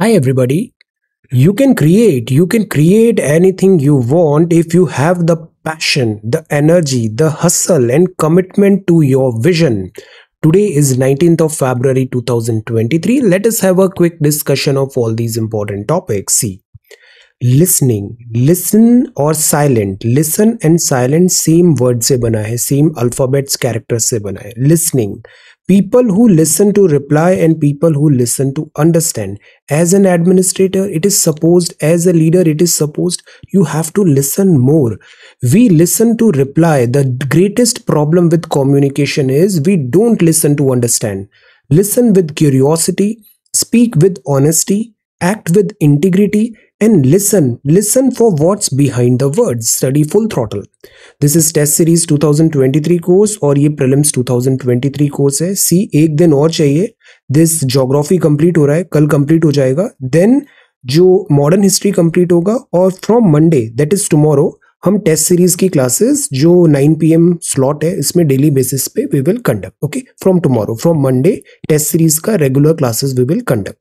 Hi, everybody. You can create, you can create anything you want if you have the passion, the energy, the hustle, and commitment to your vision. Today is 19th of February 2023. Let us have a quick discussion of all these important topics. See, listening, listen or silent, listen and silent same word से बना है same alphabets character से बना है Listening people who listen to reply and people who listen to understand as an administrator it is supposed as a leader it is supposed you have to listen more we listen to reply the greatest problem with communication is we don't listen to understand listen with curiosity speak with honesty act with integrity and listen listen for what's behind the words study full throttle this is test series 2023 course और ये prelims 2023 course है सी एक दिन और चाहिए this geography complete हो रहा है कल complete हो जाएगा देन जो मॉडर्न हिस्ट्री कंप्लीट होगा और from Monday that is tomorrow हम टेस्ट सीरीज की क्लासेस जो 9 पीएम स्लॉट है इसमें डेली बेसिस पे we will conduct okay from tomorrow from Monday test series का regular classes we will conduct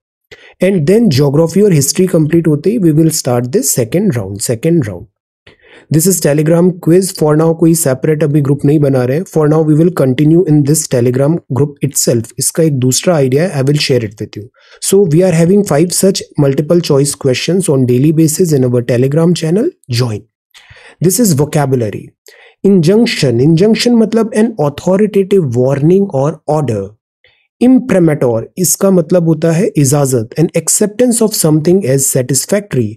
and then geography और हिस्ट्री कंप्लीट होते ही we will start this second round second round this is Telegram quiz for now कोई separate अभी group नहीं बना रहे for now we will continue in this Telegram group it इसका एक दूसरा आइडिया है I will share it with you so we are having five such multiple choice question on daily basis in our Telegram channel join this is vocabulary injunction injunction मतलब an authoritative warning और order imprimatur इसका मतलब होता है इजाजत and acceptance of something as satisfactory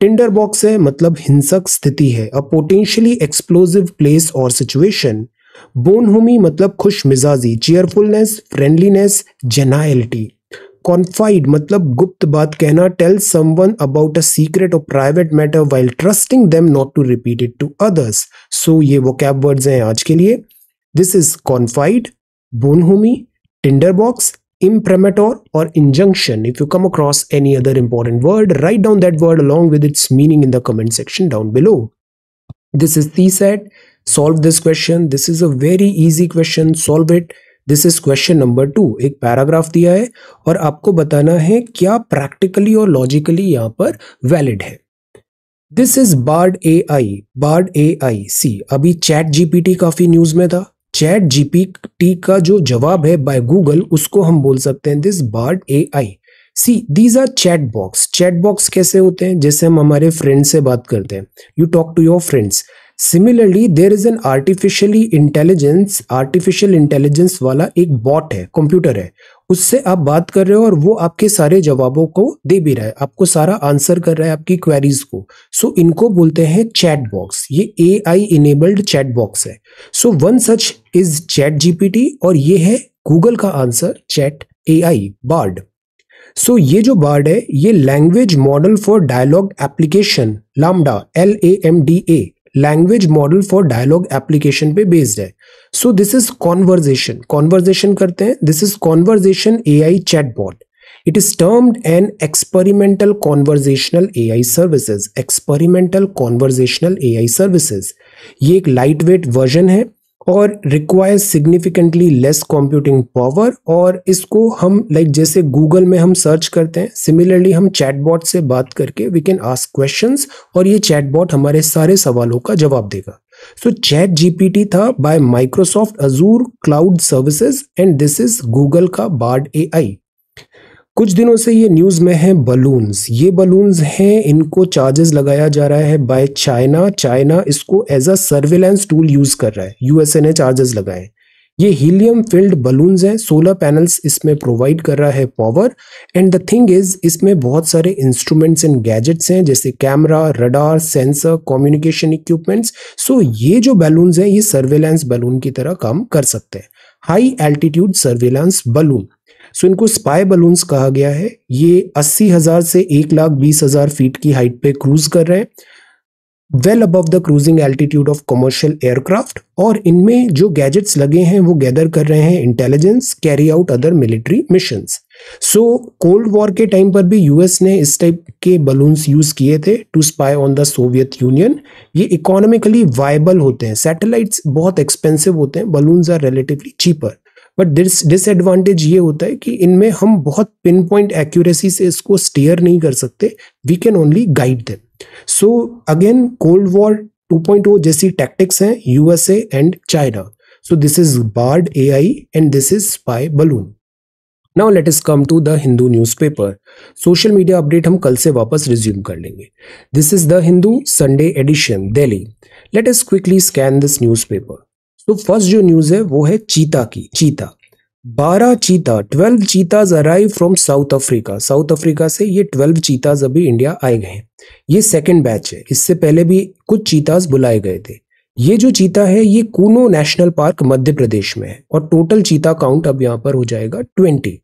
tinder box है मतलब हिंसक स्थिति है अ पोटेंशियली एक्सप्लोजिव प्लेस और सिचुएशन बोनहुमी मतलब खुश मिजाजी चेयरफुलनेस फ्रेंडलीनेस जेनाइलिटी कॉन्फाइड मतलब गुप्त बात कहना tell someone about a secret और private matter while trusting them not to repeat it to others so ये वो कैब वर्ड्स हैं आज के लिए this is confide bonhomie tinderbox, imprimatur or injunction. If you come across any other important word, write down that word along with its meaning in the comment section down below. This is set. Solve this question. This is a very easy question. Solve it. This is question number two एक paragraph दिया है और आपको बताना है क्या practically और logically यहाँ पर वैलिड है this is Bard A I Bard A I see अभी चैट जीपीटी काफी न्यूज में था चैट जीपीटी का जो जवाब है बाय गूगल उसको हम बोल सकते हैं this Bard A I see these are chat box chat box कैसे होते हैं जैसे हम हमारे फ्रेंड से बात करते हैं you talk to your friends similarly there is an artificially intelligence artificial intelligence वाला एक बॉट है कंप्यूटर है उससे आप बात कर रहे हो और वो आपके सारे जवाबों को दे भी रहा है आपको सारा आंसर कर रहा है आपकी क्वेरीज को सो so, इनको बोलते हैं चैट बॉक्स ये A I enabled chat box है so one such is chat GPT और ये है गूगल का answer chat A I Bard so ये जो बार्ड है ये language model for dialogue application LaMDA L A M D A language model for dialogue application पे बेस्ड है so this is conversation conversation करते हैं this is conversation A I chat it is termed an experimental conversational A I services experimental conversational A I services ये एक light weight version है और require significantly less computing power और इसको हम like like जैसे गूगल में हम सर्च करते हैं सिमिलरली हम चैटबॉट से बात करके वी कैन आस्क क्वेश्चंस और ये चैटबॉट हमारे सारे सवालों का जवाब देगा सो चैट जीपीटी था by Microsoft Azure cloud services and this is Google का बार्ड एआई कुछ दिनों से ये न्यूज़ में है बलून्स ये बलून्स हैं इनको चार्जेस लगाया जा रहा है बाय चाइना चाइना इसको as a surveillance tool use कर रहा है यूएसए ने चार्जेस लगाए ये हीलियम फिल्ड बलून्स हैं सोलर पैनल्स इसमें प्रोवाइड कर रहा है power and the thing is इसमें बहुत सारे इंस्ट्रूमेंट्स एंड गैजेट्स हैं जैसे camera radar sensor communication equipments so ये जो बैलून्स हैं ये सर्वेलेंस बैलून की तरह काम कर सकते हैं high altitude surveillance balloon so इनको स्पाई बलून्स कहा गया है ये अस्सी हज़ार से एक लाख बीस हज़ार फीट की हाइट पे क्रूज कर रहे हैं well above the cruising altitude of commercial aircraft और इनमें जो गैजेट्स लगे हैं वो गैदर कर रहे हैं intelligence carry out other military mission so cold war के टाइम पर भी यूएस ने इस टाइप के बलून्स यूज किए थे to spy on the Soviet Union ये इकोनॉमिकली वायबल होते हैं सैटेलाइट्स बहुत एक्सपेंसिव होते हैं balloons are relatively cheaper but this disadvantage ये होता है कि इनमें हम बहुत पिन पॉइंट एक्यूरेसी से इसको स्टेयर नहीं कर सकते we can only guide them so again cold war 2.0 जैसी टैक्टिक्स हैं USA and China so this is Bard A I and this is spy balloon now let us come to the Hindu newspaper social media update हम कल से वापस resume कर लेंगे this is the Hindu Sunday edition Delhi let us quickly scan this newspaper तो first जो news है वो है चीता की चीता बारह चीता twelve cheetahs arrive from South Africa South Africa से ये ट्वेल्व चीताज अभी इंडिया आए गए हैं ये सेकेंड बैच है इससे पहले भी कुछ चीताज बुलाए गए थे ये जो चीता है ये कूनो नेशनल पार्क मध्य प्रदेश में है और टोटल चीता काउंट अब यहाँ पर हो जाएगा ट्वेंटी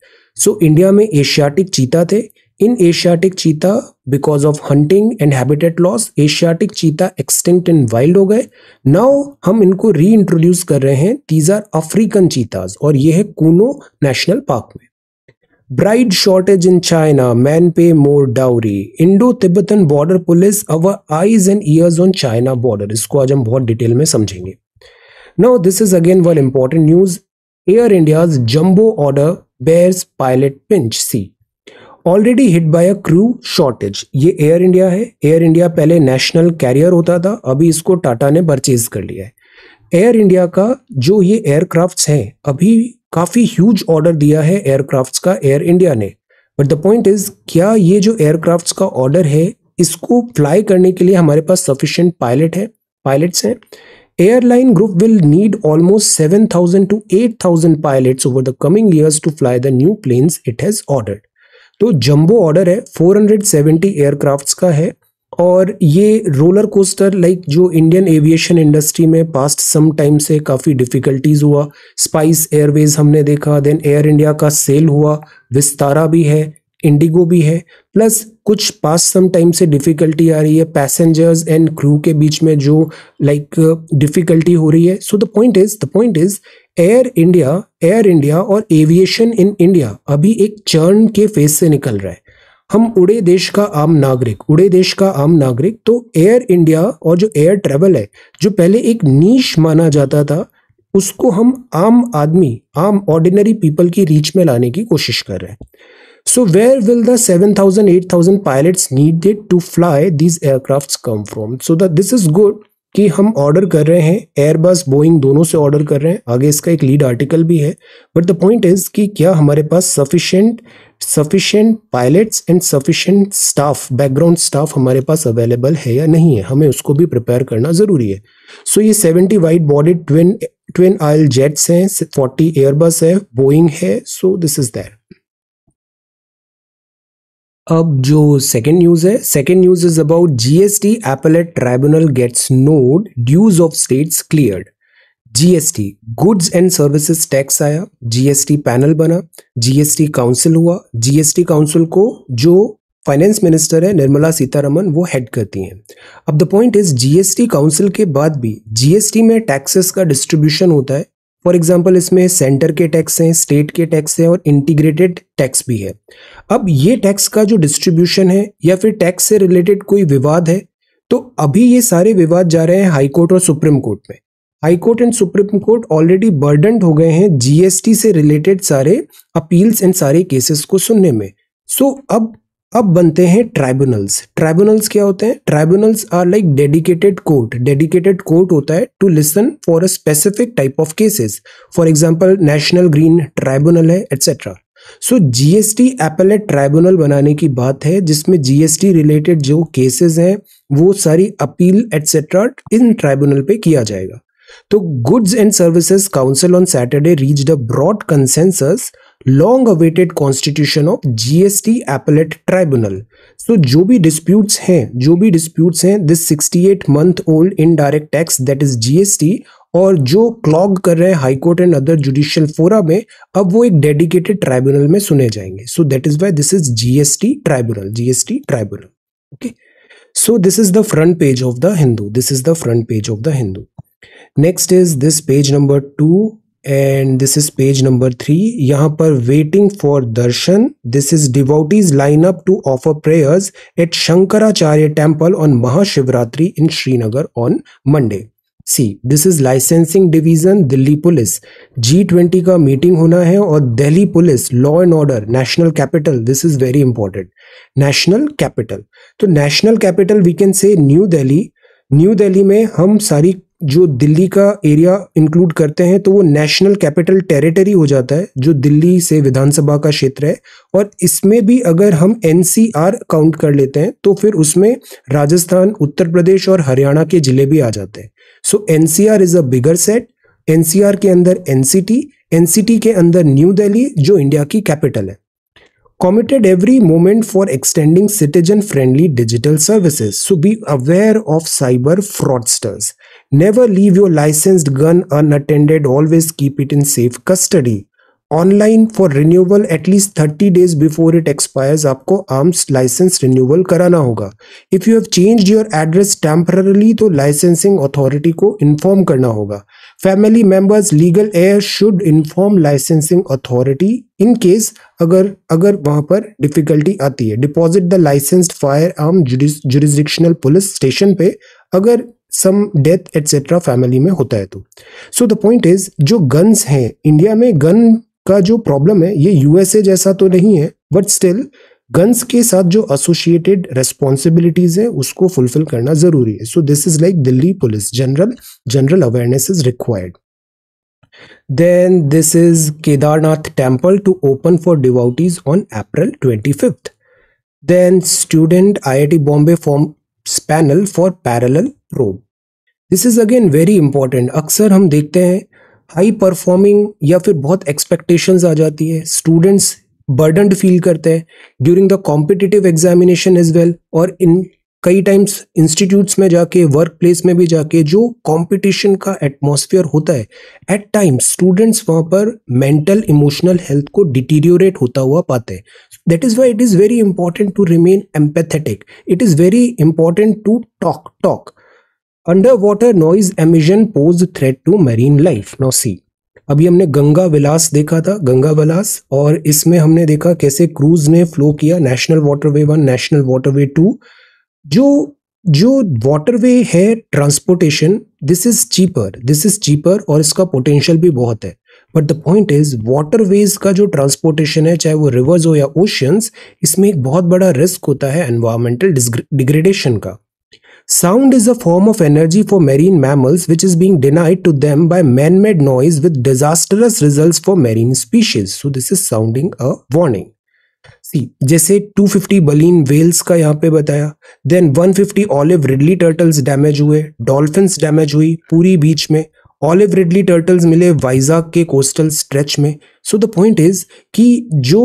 सो इंडिया में एशियाटिक चीता थे in Asiatic cheetah because of hunting and habitat loss Asiatic cheetah extinct in wild हो गए नाउ हम इनको री इंट्रोड्यूस कर रहे हैं दीज आर अफ्रीकन चीताज और ये है कूनो नेशनल पार्क में bride shortage in China men pay more dowry Indo Tibetan border police our eyes and ears on China border इसको आज हम बहुत डिटेल में समझेंगे no this is again one important news Air India jumbo order bares pilot pinch see already hit by a crew shortage ये Air India है Air India पहले national carrier होता था अभी इसको टाटा ने परचेज कर लिया है एयर इंडिया का जो ये एयरक्राफ्ट्स हैं अभी काफ़ी ह्यूज ऑर्डर दिया है एयरक्राफ्ट्स का एयर इंडिया ने बट द पॉइंट इज क्या ये जो एयरक्राफ्ट्स का ऑर्डर है इसको फ्लाई करने के लिए हमारे पास सफिशियंट पायलट है पायलट्स हैं group will need almost seven 7000 to 8000 pilots over the coming years to fly the new planes it has ordered तो जंबो ऑर्डर है 470 एयरक्राफ्ट्स का है और ये रोलर कोस्टर लाइक जो इंडियन एविएशन इंडस्ट्री में पास्ट सम टाइम से काफ़ी डिफ़िकल्टीज हुआ स्पाइस एयरवेज हमने देखा देन एयर इंडिया का सेल हुआ विस्तारा भी है इंडिगो भी है प्लस कुछ पास सम टाइम से डिफ़िकल्टी आ रही है पैसेंजर्स एंड क्रू के बीच में जो लाइक like, डिफ़िकल्टी हो रही है so the point is the point is Air India Air India और एविएशन इन इंडिया अभी एक चर्न के फेस से निकल रहा है हम उड़े देश का आम नागरिक उड़े देश का आम नागरिक तो एयर इंडिया और जो एयर ट्रेवल है जो पहले एक नीच माना जाता था उसको हम आम आदमी आम ऑर्डिनरी पीपल की रीच में लाने की कोशिश कर रहे हैं So where will the 7,000, 8,000 pilots needed to fly these aircrafts come from? So that this is good कि हम ऑर्डर कर रहे हैं एयरबस बोइंग दोनों से ऑर्डर कर रहे हैं आगे इसका एक लीड आर्टिकल भी है बट द पॉइंट इज कि क्या हमारे पास sufficient sufficient pilots and sufficient staff background staff हमारे पास अवेलेबल है या नहीं है हमें उसको भी प्रिपेयर करना ज़रूरी है सो so, ये seventy wide body twin twin aisle jets हैं फोर्टी एयरबस है बोइंग है सो दिस इज दैट अब जो सेकेंड न्यूज है second news is about GST appellate tribunal gets nod dues of states cleared GST goods and services tax आया GST panel बना GST council हुआ GST council को जो finance minister है निर्मला सीतारमन वो हेड करती हैं अब the point is GST council के बाद भी जीएसटी में टैक्सेस का डिस्ट्रीब्यूशन होता है फॉर एग्जाम्पल इसमें सेंटर के टैक्स हैं स्टेट के टैक्स हैं और इंटीग्रेटेड टैक्स भी है अब ये टैक्स का जो डिस्ट्रीब्यूशन है या फिर टैक्स से रिलेटेड कोई विवाद है तो अभी ये सारे विवाद जा रहे हैं हाईकोर्ट और सुप्रीम कोर्ट में high court and supreme court already burden हो गए हैं जीएसटी से रिलेटेड सारे अपील्स एंड सारे केसेस को सुनने में सो so, अब अब बनते हैं ट्राइब्यूनल्स ट्राइब्यूनल्स क्या होते हैं tribunals are like dedicated court dedicated court होता है to listen for a specific type of cases for example national green tribunal है etcetera so GST appellate tribunal बनाने की बात है जिसमें जीएसटी रिलेटेड जो केसेस हैं वो सारी अपील एटसेट्रा इन ट्राइब्यूनल पे किया जाएगा तो goods and services council on Saturday reach the broad consensus long awaited constitution of GST appellate tribunal so जो भी डिस्प्यूट्स हैं जो भी डिस्प्यूट्स हैं this 68 month old indirect tax that is GST और जो क्लॉग कर रहे हैं हाईकोर्ट एंड अदर जुडिशियल फोरा में अब वो एक डेडिकेटेड ट्राइब्यूनल में सुने जाएंगे so that is why this is GST tribunal GST tribunal okay so this is the front page of the Hindu this is the front page of the Hindu next is this page number two and this is page number three यहाँ पर waiting for darshan this is devotees line up to offer prayers at Shankaracharya temple on Mahashivratri in Srinagar on Monday see this is licensing division Delhi police G twenty का meeting होना है और Delhi police law and order national capital this is very important national capital तो national capital we can say New Delhi New Delhi में हम सारी जो दिल्ली का एरिया इंक्लूड करते हैं तो वो नेशनल कैपिटल टेरिटरी हो जाता है जो दिल्ली से विधानसभा का क्षेत्र है और इसमें भी अगर हम एनसीआर काउंट कर लेते हैं तो फिर उसमें राजस्थान उत्तर प्रदेश और हरियाणा के ज़िले भी आ जाते हैं so N C R is a bigger set NCR के अंदर एन सी के अंदर न्यू दिल्ली जो इंडिया की कैपिटल है committed every moment for extending citizen friendly digital services. So be aware of cyber fraudsters. Never leave your licensed gun unattended, always keep it in safe custody. Online for renewal at least thirty days before it expires आपको arms licence renewal कराना होगा if you have change your address temporarily तो licensing authority को inform करना होगा family members legal heir should inform licensing authority in case अगर अगर वहाँ पर डिफिकल्टी आती है deposit the licensed fire arm judicial police station पे अगर सम डेथ एटसेट्रा फैमिली में होता है तो सो द पॉइंट इज जो गन्स हैं इंडिया में गन का जो प्रॉब्लम है ये यूएसए जैसा तो नहीं है बट स्टिल गन्स के साथ जो एसोसिएटेड रेस्पॉन्सिबिलिटीज है उसको फुलफिल करना जरूरी है so this is like Delhi police general general awareness is required then this is Kedarnath temple to open for devotees on April twenty fifth then student I I T Bombay form panel for parallel probe this is again very important अक्सर हम देखते हैं high performing या फिर बहुत expectations आ जाती है students burden feel करते हैं during the competitive examination is well और इन कई टाइम्स इंस्टीट्यूट्स में जाके वर्क प्लेस में भी जाके जो कंपटीशन का एटमॉस्फेयर होता है एट टाइम्स स्टूडेंट्स वहाँ पर मेंटल इमोशनल हेल्थ को डिटीरियोरेट होता हुआ पाते हैं that is why it is very important to remain empathetic it is very important to talk talk underwater noise emission pose threat to marine life no see अभी हमने गंगा विलास देखा था गंगा विलास और इसमें हमने देखा कैसे क्रूज ने फ्लो किया national waterway one national waterway two जो जो वाटरवे है transportation this is cheaper this is cheaper और इसका पोटेंशियल भी बहुत है but the point is waterways का जो ट्रांसपोर्टेशन है चाहे वो रिवर्स हो या ओशंस इसमें एक बहुत बड़ा रिस्क होता है एनवायरमेंटल डिग्रेडेशन का Sound is a form of energy for marine mammals which is being denied to them by man made noise with disastrous results for marine species. So, this is sounding a warning. See जैसे 250 baleen whales का यहाँ पे बताया then 150 olive ridley turtles damage हुए dolphins damage हुई पूरी बीच में olive ridley turtles मिले वाइजाक के कोस्टल स्ट्रेच में सो द पॉइंट इज़ कि जो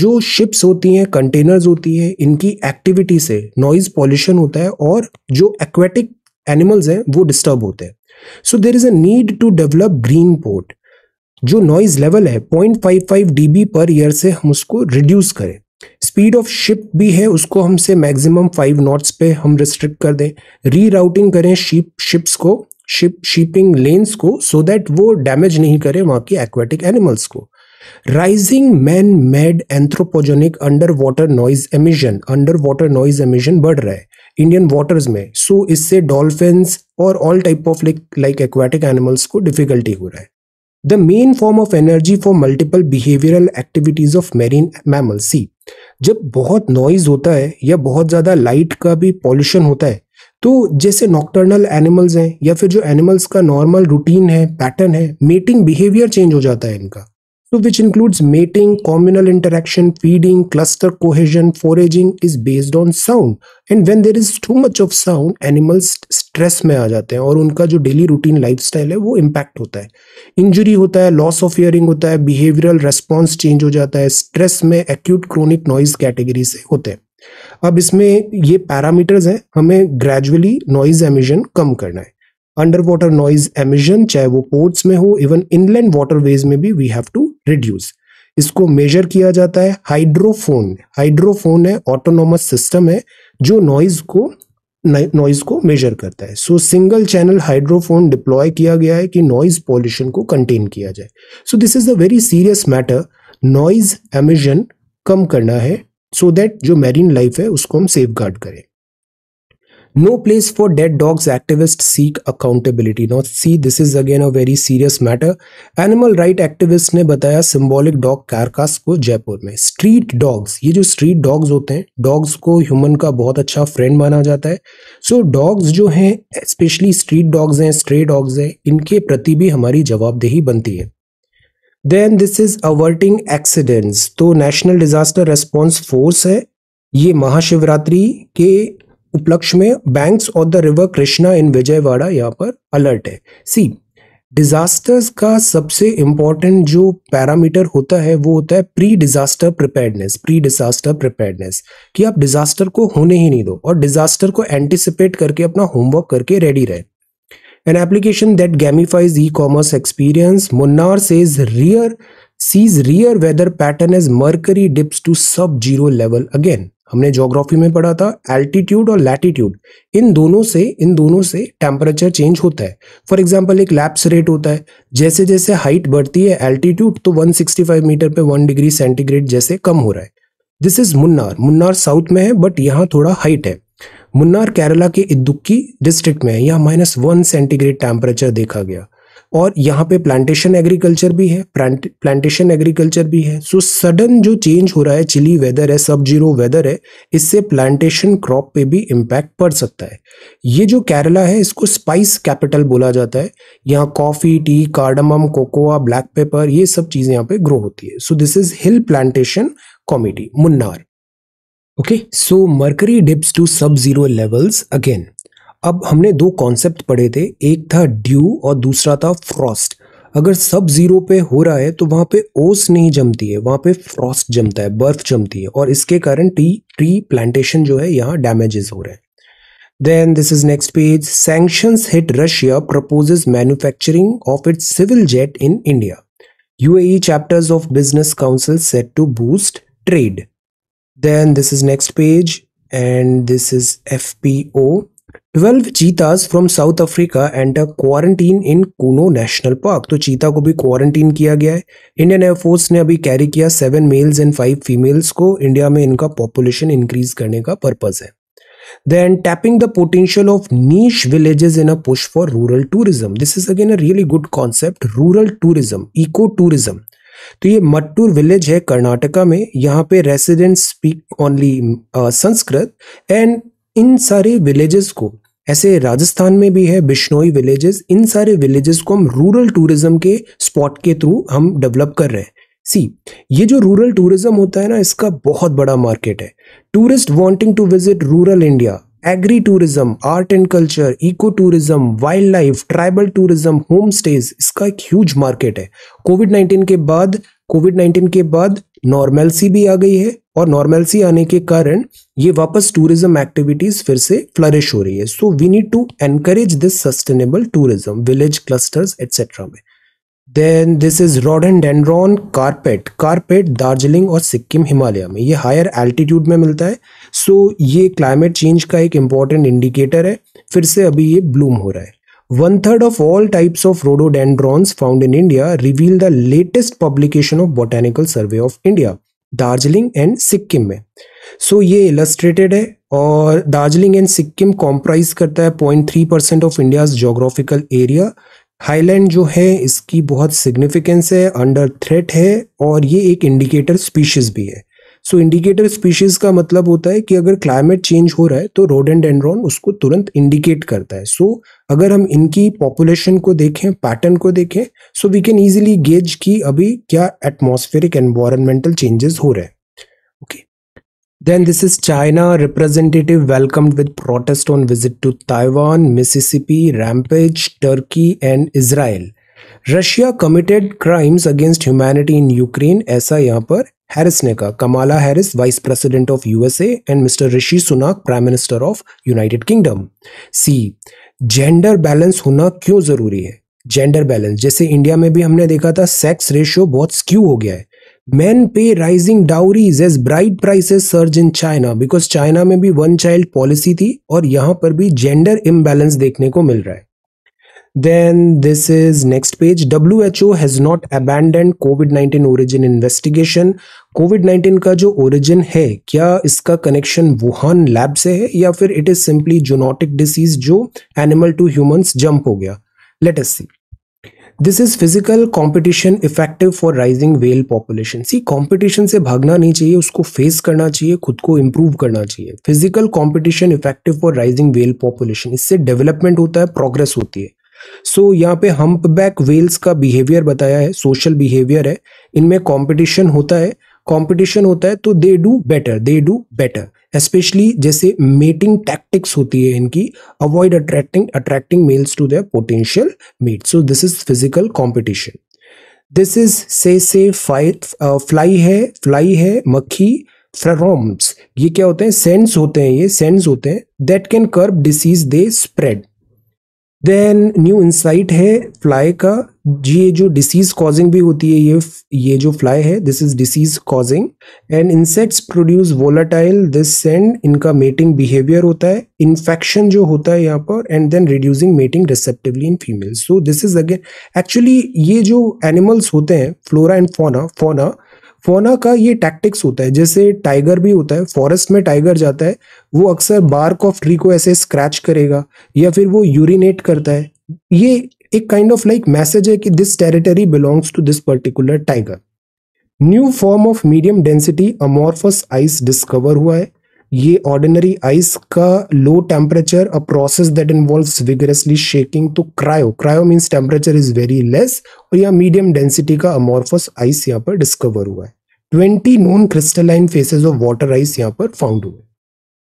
जो शिप्स होती हैं कंटेनर्स होती है इनकी एक्टिविटी से नॉइज़ पॉल्यूशन होता है और जो एक्वेटिक एनिमल्स हैं वो डिस्टर्ब होते हैं so there is a need to develop green port जो नॉइज लेवल है 0.55 डीबी पर ईयर से हम उसको रिड्यूस करें स्पीड ऑफ शिप भी है उसको हमसे मैक्सिमम फाइव नॉट्स पे हम रिस्ट्रिक्ट कर दें रीराउटिंग करें शिप शिप्स को शिप शिपिंग लेन्स को सो so दैट वो डैमेज नहीं करे वहाँ की एक्वेटिक एनिमल्स को rising man made anthropogenic under water noise emission under water noise emission बढ़ रहा है इंडियन वाटर्स में सो so इससे डॉल्फिन्स और all type of like like aquatic animals को डिफिकल्टी हो रहा है the main form of energy for multiple behavioural activities of marine mammal सी जब बहुत नॉइज होता है या बहुत ज़्यादा लाइट का भी पॉल्यूशन होता है तो जैसे नॉक्टर्नल एनिमल्स हैं या फिर जो एनिमल्स का नॉर्मल रूटीन है पैटर्न है मेटिंग बिहेवियर चेंज हो जाता है इनका तो which includes mating communal interaction feeding cluster cohesion foraging is based on sound and when there is too much of sound animals stress में आ जाते हैं और उनका जो डेली रूटीन लाइफ है वो इम्पैक्ट होता है इंजुरी होता है लॉस ऑफ हियरिंग होता है बिहेवियरल रेस्पॉन्स चेंज हो जाता है स्ट्रेस में एक्यूट क्रोनिक नॉइज कैटेगरी से होते हैं अब इसमें ये पैरामीटर्स हैं हमें ग्रेजुअली नॉइज एमिशन कम करना है अंडर वाटर नॉइज एमिशन चाहे वो पोर्ट्स में हो इवन इनलैंड वाटर वेज में भी वी हैव टू रिड्यूस इसको मेजर किया जाता है हाइड्रोफोन हाइड्रोफोन है ऑटोनोमस सिस्टम है जो नॉइज को नॉइज को मेजर करता है so single channel hydrophone deploy किया गया है कि नॉइज पॉल्यूशन को कंटेन किया जाए so this is a very serious matter noise emission कम करना है सो so दैट जो मैरीन लाइफ है उसको हम सेफ गार्ड करें no place for dead dogs activist seek accountability not see this is again a very serious matter animal right activist ने बताया सिम्बॉलिक डॉग कैरकास को जयपुर में स्ट्रीट डॉग्स ये जो स्ट्रीट डॉग्स होते हैं डॉग्स को ह्यूमन का बहुत अच्छा फ्रेंड माना जाता है सो so, डॉग्स जो हैं स्पेशली स्ट्रीट डॉग्स हैं स्ट्रे डॉग्स हैं इनके प्रति भी हमारी जवाबदेही बनती है then this is averting accidents तो नेशनल डिजास्टर रेस्पॉन्स फोर्स है ये महाशिवरात्रि के उपलक्ष्य में banks of the river Krishna in Vijayawada यहाँ पर अलर्ट है सी डिजास्टर्स का सबसे इम्पॉर्टेंट जो पैरामीटर होता है वो होता है pre disaster preparedness pre disaster preparedness कि आप डिजास्टर को होने ही नहीं दो और डिजास्टर को एंटिसिपेट करके अपना होमवर्क करके रेडी रहे An application that gamifies e-commerce experience, Munnar says rear sees rear weather pattern as mercury dips to sub-zero level again. हमने जोग्राफी में पढ़ा था एल्टीट्यूड और लैटीट्यूड इन दोनों से इन दोनों से टेम्परेचर चेंज होता है फॉर एग्जांपल एक लैप्स रेट होता है जैसे जैसे हाइट बढ़ती है एल्टीट्यूड तो 165 मीटर पे 1 डिग्री सेंटीग्रेड जैसे कम हो रहा है this is Munnar Munnar south में है बट यहाँ थोड़ा हाइट है मुन्नार केरला के इदुक्की डिस्ट्रिक्ट में यहाँ माइनस वन सेंटीग्रेड टेम्परेचर देखा गया और यहाँ पे प्लांटेशन एग्रीकल्चर भी है प्लांटेशन एग्रीकल्चर भी है सो सडन जो चेंज हो रहा है चिली वेदर है सब जीरो वेदर है इससे प्लांटेशन क्रॉप पे भी इम्पैक्ट पड़ सकता है ये जो केरला है इसको स्पाइस कैपिटल बोला जाता है यहाँ coffee tea cardamom cocoa black pepper ये सब चीज़ें यहाँ पे ग्रो होती है so this is hill plantation comedy Munnar okay so mercury dips to sub zero levels again अब हमने दो कॉन्सेप्ट पढ़े थे एक था ड्यू और दूसरा था फ्रॉस्ट अगर सब जीरो पे हो रहा है तो वहां पे ओस नहीं जमती है वहां पे फ्रॉस्ट जमता है बर्फ जमती है और इसके कारण टी ट्री प्लांटेशन जो है यहाँ डैमेजेस हो रहे हैं this is next page sanction hit Russia proposes manufacturing of it civil jet in India U A chapters of business council set to boost trade Then this is next page and this is FPO. 12 cheetahs from South Africa and quarantine in Kuno national park तो चीता को भी quarantine किया गया है Indian air force ने अभी carry किया seven males and five females को इंडिया में इनका पॉपुलेशन इंक्रीज करने का पर्पज है then tapping the potential of niche villages in a push for rural tourism this is again a really good concept rural tourism eco tourism तो ये Mattur village है कर्नाटका में यहाँ पे resident speak only Sanskrit and इन सारे विलेजेस को ऐसे राजस्थान में भी है बिश्नोई विलेजेस इन सारे विलेजेस को हम रूरल टूरिज्म के स्पॉट के थ्रू हम डेवलप कर रहे हैं सी ये जो रूरल टूरिज्म होता है ना इसका बहुत बड़ा मार्केट है tourist wanting to visit rural India agri tourism art and culture eco tourism wild life tribal tourism home stays इसका एक ह्यूज मार्केट है कोविड नाइन्टीन के बाद कोविड नाइन्टीन के बाद नॉर्मेलसी भी आ गई है और नॉर्मेलसी आने के कारण ये वापस टूरिज्म एक्टिविटीज फिर से फ्लरिश हो रही है so we need to encourage this sustainable tourism village clusters etcetera में then this is rhododendron carpet carpet Darjeeling और सिक्किम हिमालय में ये हायर एल्टीट्यूड में मिलता है सो so, ये क्लाइमेट चेंज का एक इम्पॉर्टेंट इंडिकेटर है फिर से अभी ये ब्लूम हो रहा है one third of all types of rhododendrons found in India reveal the latest publication of botanical survey of India Darjeeling and Sikkim में सो so, ये इलस्ट्रेटेड है और दार्जिलिंग एंड सिक्किम कॉम्प्राइज करता है point three percent of India geographical area highland जो है इसकी बहुत सिग्निफिकेंस है अंडर थ्रेट है और ये एक इंडिकेटर स्पीशीज़ भी है सो इंडिकेटर स्पीशीज़ का मतलब होता है कि अगर क्लाइमेट चेंज हो रहा है तो एंड एंड्रॉन उसको तुरंत इंडिकेट करता है सो so, अगर हम इनकी पॉपुलेशन को देखें पैटर्न को देखें so we can easily gauge कि अभी क्या एटमोस्फेरिक एनवायरमेंटल चेंजेस हो रहे हैं Then this is China representative welcomed with protest on visit to Taiwan, Mississippi, Rampage, Turkey and Israel. Russia committed crimes against humanity in Ukraine ऐसा यहाँ पर Harris ने कहा Kamala Harris vice president of USA and mister Rishi Sunak prime minister of United Kingdom see gender balance होना क्यों जरूरी है gender balance जैसे इंडिया में भी हमने देखा था सेक्स रेशियो बहुत स्क्यू हो गया है मैन पे rising dowries as bride prices surge in China because China में भी वन चाइल्ड पॉलिसी थी और यहां पर भी जेंडर इम्बेलेंस देखने को मिल रहा है Then this is next page. WHO has not abandoned COVID-19 origin investigation. COVID-19 का जो origin है क्या इसका connection wuhan lab से है या फिर it is simply zoonotic disease जो animal to humans jump हो गया Let us see. This is physical competition effective for rising whale population see competition से भागना नहीं चाहिए उसको फेस करना चाहिए खुद को इम्प्रूव करना चाहिए physical competition effective for rising whale population इससे डेवलपमेंट होता है प्रोग्रेस होती है सो so, यहाँ पे हम्प बैक वेल्स का बिहेवियर बताया है सोशल बिहेवियर है इनमें कॉम्पिटिशन होता है कॉम्पिटिशन होता है तो they do better they do better specially जैसे मेटिंग टैक्टिक्स होती है इनकी avoid attracting attracting males to their potential mate so this is physical competition this is से से फ्लाई है फ्लाई है मक्खी फ्रोम्स ये क्या होते हैं सेंस होते हैं ये सेंस होते हैं that can curb disease they spread then new insight है फ्लाई का जी ये जो डिसीज कॉजिंग भी होती है ये ये जो फ्लाई है this is disease causing and insects produce volatile this scent इनका मेटिंग बिहेवियर होता है इन्फेक्शन जो होता है यहाँ पर and then reducing mating receptively in female so this is again actually ये जो एनिमल्स होते हैं फ्लोरा एंड फोना फोना फोना का ये टैक्टिक्स होता है जैसे टाइगर भी होता है फॉरेस्ट में टाइगर जाता है वो अक्सर बार्क ऑफ ट्री को ऐसे स्क्रैच करेगा या फिर वो यूरिनेट करता है ये एक काइंड ऑफ लाइक मैसेज है कि this territory belongs to this particular tiger new form of medium density amorphous ice discover हुआ है ये ऑर्डिनरी आइस का low temperature a process that involve vigorously shaking to cryo cryo means temperature is very less और यहाँ medium density का amorphous ice यहाँ पर discover हुआ है twenty non crystalline phases of water ice यहाँ पर फाउंड हुए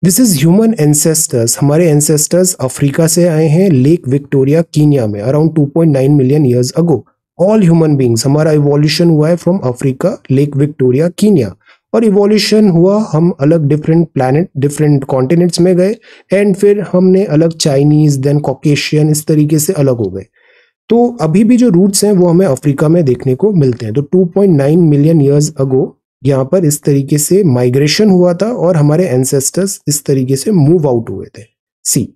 दिस इज ह्यूमन एंसेस्टर्स हमारे एंसेस्टर्स अफ्रीका से आए हैं लेक विक्टोरिया कीनिया में around 2.9 million years ago all human beings हमारा इवोल्यूशन हुआ है from Africa Lake Victoria Kenya और इवोल्यूशन हुआ हम अलग डिफरेंट प्लानट डिफरेंट कॉन्टिनेंट्स में गए एंड फिर हमने अलग चाइनीज देन कॉकेशियन इस तरीके से अलग हो गए तो अभी भी जो रूट्स हैं वो हमें अफ्रीका में देखने को मिलते हैं तो 2.9 मिलियन ईयर्स अगो यहाँ पर इस तरीके से माइग्रेशन हुआ था और हमारे एंसेस्टर्स इस तरीके से मूव आउट हुए थे सी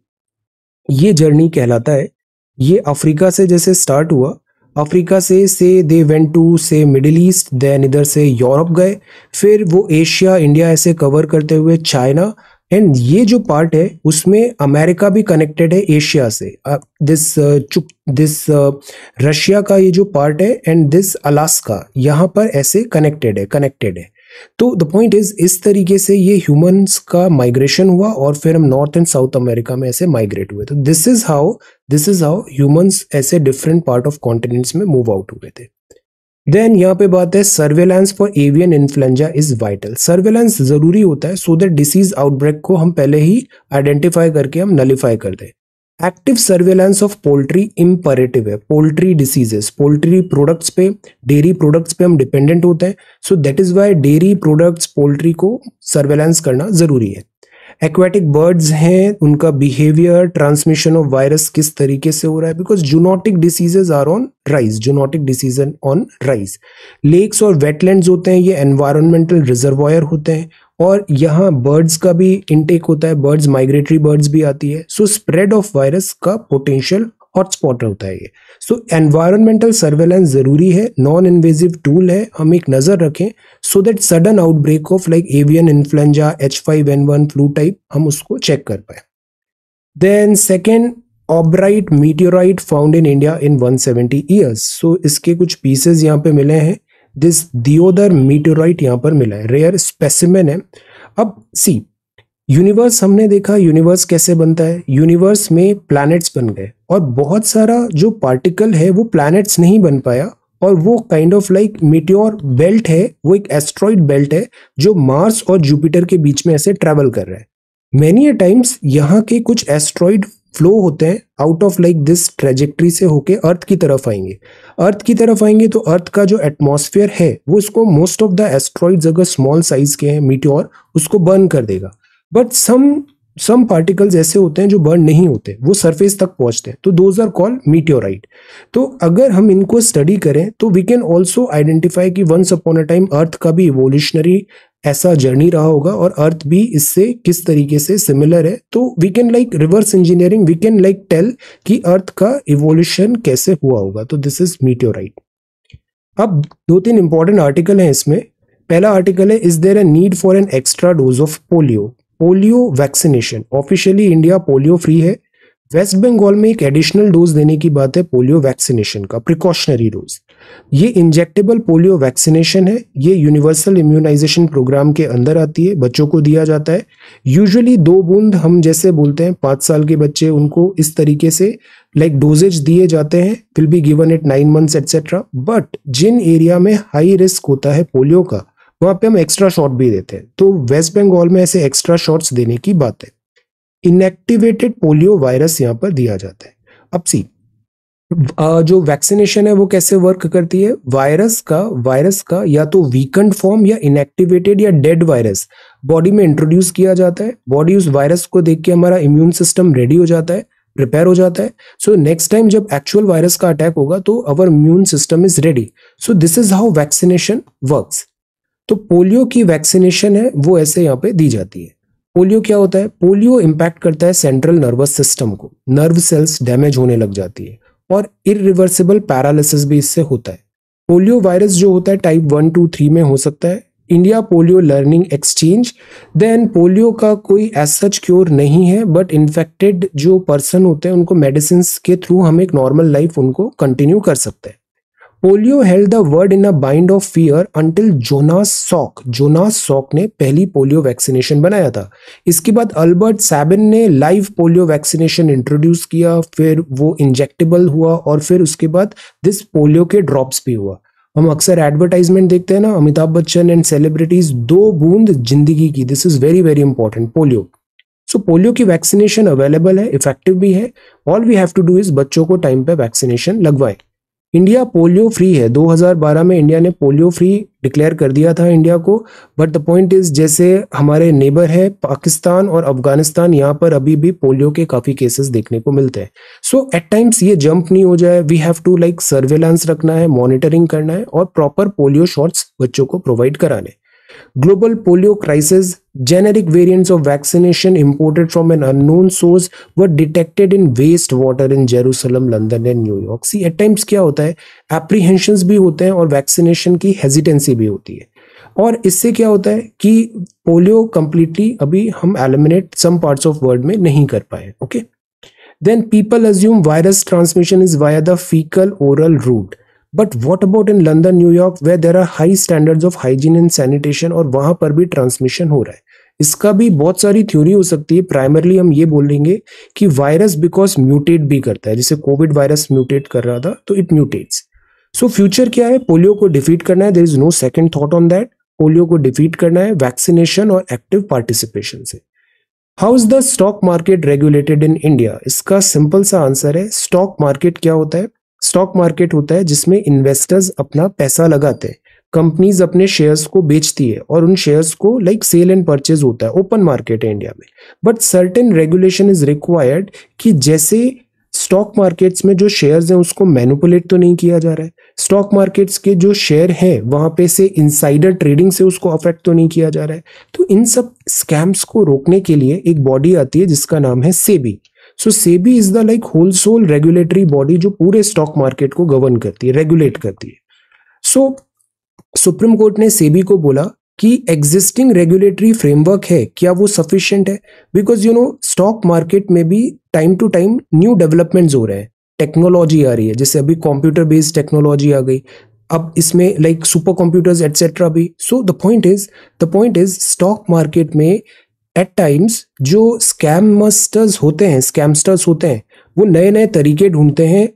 ये जर्नी कहलाता है ये अफ्रीका से जैसे स्टार्ट हुआ अफ्रीका से से दे वेंट टू से मिडिल ईस्ट दैन इधर से यूरोप गए फिर वो एशिया इंडिया ऐसे कवर करते हुए चाइना एंड ये जो पार्ट है उसमें अमेरिका भी कनेक्टेड है एशिया से दिस चुप दिस रशिया का ये जो पार्ट है एंड दिस अलास्का यहाँ पर ऐसे कनेक्टेड है कनेक्टेड है तो द पॉइंट इज इस तरीके से ये ह्यूमंस का माइग्रेशन हुआ और फिर हम नॉर्थ एंड साउथ अमेरिका में ऐसे माइग्रेट हुए तो this is how this is how humans ऐसे डिफरेंट पार्ट ऑफ कॉन्टिनेंट्स में मूव आउट हुए थे देन यहाँ पे बात है surveillance for avian influenza is vital surveillance जरूरी होता है सो दैट डिसीज आउटब्रेक को हम पहले ही आइडेंटिफाई करके हम नलीफाई कर दें active surveillance of poultry imperative है पोल्ट्री डिसीजेस पोल्ट्री प्रोडक्ट्स पे डेयरी प्रोडक्ट्स पे हम डिपेंडेंट होते हैं so that is why dairy products poultry को सर्वेलेंस करना जरूरी है एक्वेटिक बर्ड्स हैं उनका बिहेवियर ट्रांसमिशन ऑफ वायरस किस तरीके से हो रहा है because zoonotic diseases are on rise zoonotic diseases on rise lakes और वेटलैंड होते हैं ये एनवायरमेंटल रिजर्वायर होते हैं और यहाँ बर्ड्स का भी इनटेक होता है बर्ड्स माइग्रेटरी बर्ड्स भी आती है सो स्प्रेड ऑफ वायरस का पोटेंशियल हॉटस्पॉट होता है ये सो एनवायरमेंटल सर्वेलेंस ज़रूरी है नॉन इन्वेजिव टूल है हम एक नज़र रखें so that sudden outbreak of like avian influenza H five N one flu type हम उसको चेक कर पाए then second aubrite meteorite found in India in 170 years so इसके कुछ पीसेज यहाँ पे मिले हैं दिस दियोदर मीटोराइट यहाँ पर मिला है रेयर स्पेसिमेन है अब सी यूनिवर्स हमने देखा यूनिवर्स कैसे बनता है यूनिवर्स में प्लैनेट्स बन गए और बहुत सारा जो पार्टिकल है वो प्लैनेट्स नहीं बन पाया और वो kind of like meteor belt है वो एक एस्ट्रॉइड बेल्ट है जो मार्स और जुपिटर के बीच में ऐसे ट्रेवल कर रहा है मैनी टाइम्स यहाँ के कुछ एस्ट्रॉइड फ्लो होते हैं out of like this trajectory से होके अर्थ की तरफ आएंगे अर्थ की तरफ आएंगे तो अर्थ का जो एटमोसफियर है वो इसको मोस्ट ऑफ द एस्ट्रॉइड्स अगर स्मॉल साइज के हैं मीट्योर उसको बर्न कर देगा बट सम सम पार्टिकल्स ऐसे होते हैं जो बर्न नहीं होते वो सरफेस तक पहुंचते हैं तो दोज आर कॉल मीट्योराइट तो अगर हम इनको स्टडी करें तो वी कैन ऑल्सो आइडेंटिफाई कि once upon a time earth का भी इवोल्यूशनरी ऐसा जर्नी रहा होगा और अर्थ भी इससे किस तरीके से सिमिलर है तो we can like reverse engineering we can like tell कि अर्थ का इवोल्यूशन कैसे हुआ होगा तो दिस इज मीटियोराइट अब दो तीन इंपॉर्टेंट आर्टिकल हैं इसमें पहला आर्टिकल है is there a need for an extra dose of polio polio vaccination officially India polio free है वेस्ट बंगाल में एक एडिशनल डोज देने की बात है पोलियो वैक्सीनेशन का प्रिकॉशनरी डोज ये इंजेक्टेबल पोलियो वैक्सीनेशन है ये यूनिवर्सल इम्यूनाइजेशन प्रोग्राम के अंदर आती है बच्चों को दिया जाता है यूजुअली दो बूंद हम जैसे बोलते हैं पाँच साल के बच्चे उनको इस तरीके से लाइक like डोजेज दिए जाते हैं will be given it nine months etcetera but जिन एरिया में हाई रिस्क होता है पोलियो का वहाँ पे हम एक्स्ट्रा शॉट भी देते हैं तो वेस्ट बंगाल में ऐसे एक्स्ट्रा शॉट्स देने की बात है इनएक्टिवेटेड पोलियो वायरस यहाँ पर दिया जाता है अब सी जो वैक्सीनेशन है वो कैसे वर्क करती है वायरस का वायरस का या तो वीकेंड फॉर्म या इनएक्टिवेटेड या डेड वायरस बॉडी में इंट्रोड्यूस किया जाता है बॉडी उस वायरस को देख के हमारा इम्यून सिस्टम रेडी हो जाता है प्रिपेयर हो जाता है सो नेक्स्ट टाइम जब एक्चुअल वायरस का अटैक होगा तो our immune system is ready so this is how vaccination work तो पोलियो की वैक्सीनेशन है वो ऐसे यहाँ पे दी जाती है पोलियो क्या होता है पोलियो इंपैक्ट करता है सेंट्रल नर्वस सिस्टम को नर्व सेल्स डैमेज होने लग जाती है और इरिवर्सिबल पैरालिसिस भी इससे होता है पोलियो वायरस जो होता है टाइप वन टू थ्री में हो सकता है India polio learning exchange then polio का कोई एज सच क्योर नहीं है बट इन्फेक्टेड जो पर्सन होते हैं उनको मेडिसिन के थ्रू हम एक नॉर्मल लाइफ उनको कंटिन्यू कर सकते हैं polio held the world in a bind of fear until Jonas Salk Jonas Salk ने पहली पोलियो वैक्सीनेशन बनाया था इसके बाद अल्बर्ट सैबिन ने लाइव पोलियो वैक्सीनेशन इंट्रोड्यूस किया फिर वो इंजेक्टेबल हुआ और फिर उसके बाद दिस पोलियो के ड्रॉप्स भी हुआ हम अक्सर एडवर्टाइजमेंट देखते हैं ना अमिताभ बच्चन एंड सेलिब्रिटीज दो बूंद जिंदगी की this is very very important polio so polio की वैक्सीनेशन अवेलेबल है इफेक्टिव भी है all we have to do is बच्चों को टाइम पे वैक्सीनेशन लगवाएं इंडिया पोलियो फ्री है 2012 में इंडिया ने पोलियो फ्री डिक्लेयर कर दिया था इंडिया को बट द पॉइंट इज़ जैसे हमारे नेबर है पाकिस्तान और अफगानिस्तान यहाँ पर अभी भी पोलियो के काफ़ी केसेस देखने को मिलते हैं सो एट टाइम्स ये जंप नहीं हो जाए we have to like surveillance रखना है मॉनिटरिंग करना है और प्रॉपर पोलियो शॉर्ट्स बच्चों को प्रोवाइड कराने Global polio crisis, generic variants of vaccination imported from an unknown source were detected in waste water in Jerusalem, London and New York. See, at times क्या होता है apprehensions भी होते हैं और वैक्सीनेशन की हेजिटेंसी भी होती है और इससे क्या होता है कि पोलियो कंप्लीटली अभी हम eliminate some parts of world में नहीं कर पाए okay then people assume virus transmission is via the faecal oral route but what about in London New York they there are high standard of hygiene and sanitation और वहां पर भी transmission हो रहा है इसका भी बहुत सारी थ्योरी हो सकती है प्राइमरली हम ये बोलेंगे कि वायरस बिकॉज म्यूटेट भी करता है जैसे कोविड वायरस म्यूटेट कर रहा था तो इट म्यूटेट्स सो फ्यूचर क्या है पोलियो को डिफीट करना है there is no second thought on that polio को डिफीट करना है वैक्सीनेशन और एक्टिव पार्टिसिपेशन से how is the stock market regulated in India इसका सिंपल सा आंसर है स्टॉक मार्केट क्या होता है स्टॉक मार्केट होता है जिसमें इन्वेस्टर्स अपना पैसा लगाते हैं कंपनीज अपने शेयर्स को बेचती है और उन शेयर्स को लाइक सेल एंड परचेज होता है ओपन मार्केट है इंडिया में but certain regulation is required कि जैसे स्टॉक मार्केट्स में जो शेयर्स हैं उसको मैनुपुलेट तो नहीं किया जा रहा है स्टॉक मार्केट्स के जो शेयर हैं वहां पे से इनसाइडर ट्रेडिंग से उसको अफेक्ट तो नहीं किया जा रहा है तो इन सब स्कैम्स को रोकने के लिए एक बॉडी आती है जिसका नाम है SEBI so SEBI is the like whole sole regulatory body जो पूरे स्टॉक मार्केट को गवर्न करती है रेगुलेट करती है सो सुप्रीम कोर्ट ने सेबी को बोला कि एग्जिस्टिंग रेगुलेटरी फ्रेमवर्क है क्या वो सफिशियंट है because you know stock market में भी time to time new developments हो रहे हैं टेक्नोलॉजी आ रही है जैसे अभी कंप्यूटर बेस्ड टेक्नोलॉजी आ गई अब इसमें लाइक सुपर कंप्यूटर्स एटसेट्रा भी so the point is the point is stock market में एट टाइम्स जो स्कैमस्टर्स होते हैं स्कैमस्टर्स होते हैं वो नए नए तरीके ढूंढते हैं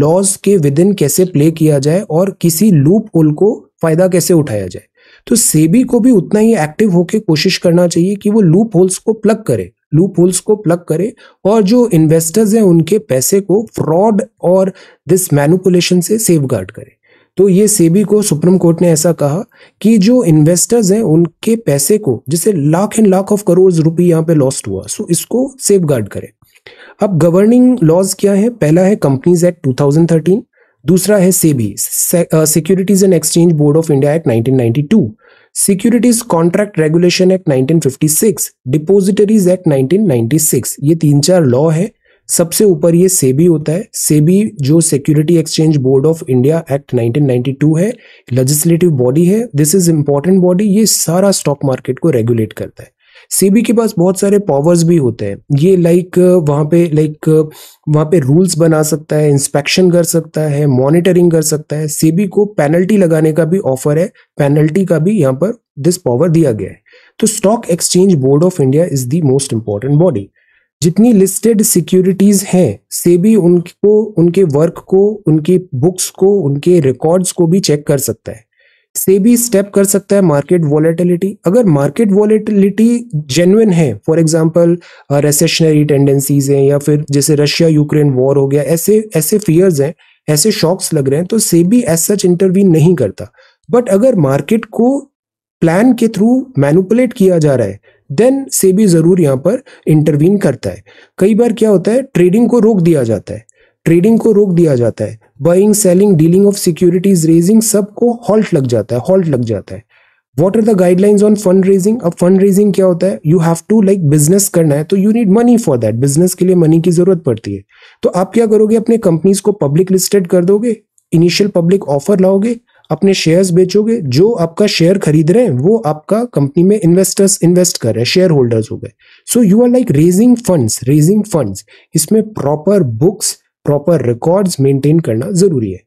लॉज के विद इन कैसे प्ले किया जाए और किसी लूप होल को फायदा कैसे उठाया जाए तो सेबी को भी उतना ही एक्टिव होकर कोशिश करना चाहिए कि वो लूप होल्स को प्लग करे लूप होल्स को प्लग करे और जो इन्वेस्टर्स हैं उनके पैसे को फ्रॉड और दिस मैनुपुलेशन से सेफ गार्ड करे तो ये सेबी को सुप्रीम कोर्ट ने ऐसा कहा कि जो इन्वेस्टर्स हैं उनके पैसे को जिसे लाख एंड लाख ऑफ करोड़ रुपये यहाँ पे लॉस्ट हुआ सो इसको सेफ गार्ड करें अब गवर्निंग लॉज क्या है पहला है कंपनीज एक्ट 2013 दूसरा है SEBI securities and exchange board of India act nineteen securities contract regulation act 1956 depositories act 1996 ये तीन चार लॉ है सबसे ऊपर ये सेबी होता है सेबी जो security exchange board of India act 1992 है लेजिस्लेटिव बॉडी है दिस इज इंपॉर्टेंट बॉडी ये सारा स्टॉक मार्केट को रेगुलेट करता है सेबी के पास बहुत सारे पावर्स भी होते हैं ये लाइक वहाँ पे लाइक वहाँ पे रूल्स बना सकता है इंस्पेक्शन कर सकता है मॉनिटरिंग कर सकता है सेबी को पेनल्टी लगाने का भी ऑफर है पेनल्टी का भी यहाँ पर दिस पावर दिया गया है तो stock exchange board of India is the most important body जितनी लिस्टेड सिक्योरिटीज़ हैं से भी उनको उनके वर्क को उनकी बुक्स को उनके रिकॉर्ड्स को भी चेक कर सकता है से भी स्टेप कर सकता है मार्केट वॉलेटिलिटी अगर मार्केट वॉलेटिलिटी जेन्युन है फॉर एग्जांपल रेसेशनरी टेंडेंसीज हैं या फिर जैसे रशिया यूक्रेन वॉर हो गया ऐसे ऐसे फियर्स हैं ऐसे शॉक्स लग रहे हैं तो से भी एज सच इंटरवीन नहीं करता बट अगर मार्केट को प्लान के थ्रू मैनुपुलेट किया जा रहा है देन से भी ज़रूर यहाँ पर इंटरवीन करता है कई बार क्या होता है ट्रेडिंग को रोक दिया जाता है ट्रेडिंग को रोक दिया जाता है buying selling dealing of securities raising सबको हॉल्ट लग जाता है हॉल्ट लग जाता है what are the guidelines on fund raising अब फंड रेजिंग क्या होता है you have to like business करना है तो you need money for that business के लिए मनी की जरूरत पड़ती है तो आप क्या करोगे अपने कंपनीज को पब्लिक लिस्टेड कर दोगे इनिशियल पब्लिक ऑफर लाओगे अपने शेयर्स बेचोगे जो आपका शेयर खरीद रहे हैं वो आपका कंपनी में इन्वेस्टर्स इन्वेस्ट कर रहे हैं शेयर होल्डर्स हो गए so you are like raising funds raising funds इसमें proper books proper records maintain करना जरूरी है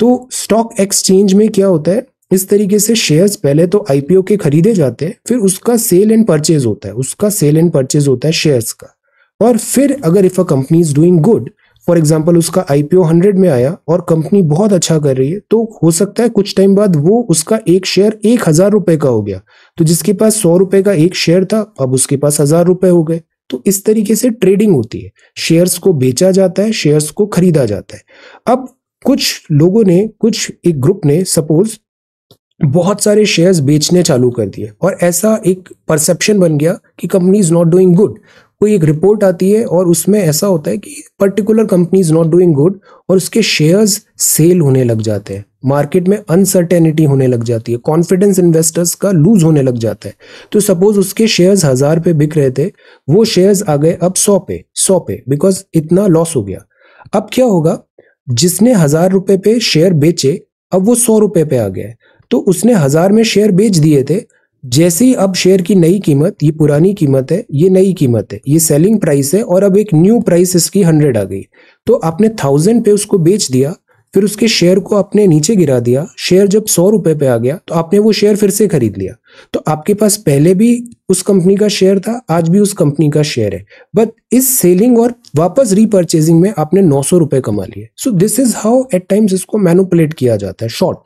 तो स्टॉक एक्सचेंज में क्या होता है इस तरीके से शेयर्स पहले तो आईपीओ के खरीदे जाते हैं फिर उसका सेल एंड परचेज होता है उसका सेल एंड परचेज होता है शेयर्स का और फिर अगर if a company is doing good for example उसका आईपीओ हंड्रेड में आया और कंपनी बहुत अच्छा कर रही है तो हो सकता है कुछ टाइम बाद वो उसका एक शेयर एक हजार रुपए का हो गया तो जिसके पास सौ रुपए का एक शेयर था अब उसके पास हजार रुपए हो गए तो इस तरीके से ट्रेडिंग होती है शेयर्स को बेचा जाता है शेयर्स को खरीदा जाता है अब कुछ लोगों ने कुछ एक ग्रुप ने सपोज बहुत सारे शेयर्स बेचने चालू कर दिए और ऐसा एक परसेप्शन बन गया कि company is not doing good कोई एक रिपोर्ट आती है और उसमें ऐसा होता है कि particular company is not doing good और उसके शेयर्स सेल होने लग जाते हैं मार्केट में अनसर्टेनिटी होने लग जाती है कॉन्फिडेंस इन्वेस्टर्स का लूज होने लग जाता है तो सपोज उसके शेयर्स हज़ार पे बिक रहे थे वो शेयर्स आ गए अब सौ पे सौ पे बिकॉज इतना लॉस हो गया अब क्या होगा जिसने हज़ार रुपए पे शेयर बेचे अब वो सौ रुपए पे आ गया तो उसने हज़ार में शेयर बेच दिए थे जैसे अब शेयर की नई कीमत ये पुरानी कीमत है ये नई कीमत है ये सेलिंग प्राइस है और अब एक न्यू प्राइस इसकी हंड्रेड आ गई तो आपने थाउजेंड पे उसको बेच दिया फिर उसके शेयर को आपने नीचे गिरा दिया शेयर जब सौ रुपए पे आ गया तो आपने वो शेयर फिर से खरीद लिया तो आपके पास पहले भी उस कंपनी का शेयर था आज भी उस कंपनी का शेयर है बट इस सेलिंग और वापस रीपर्चेजिंग में आपने नौ सौ रुपए कमा लिए so this is how at times इसको मैनुपुलेट किया जाता है शॉर्ट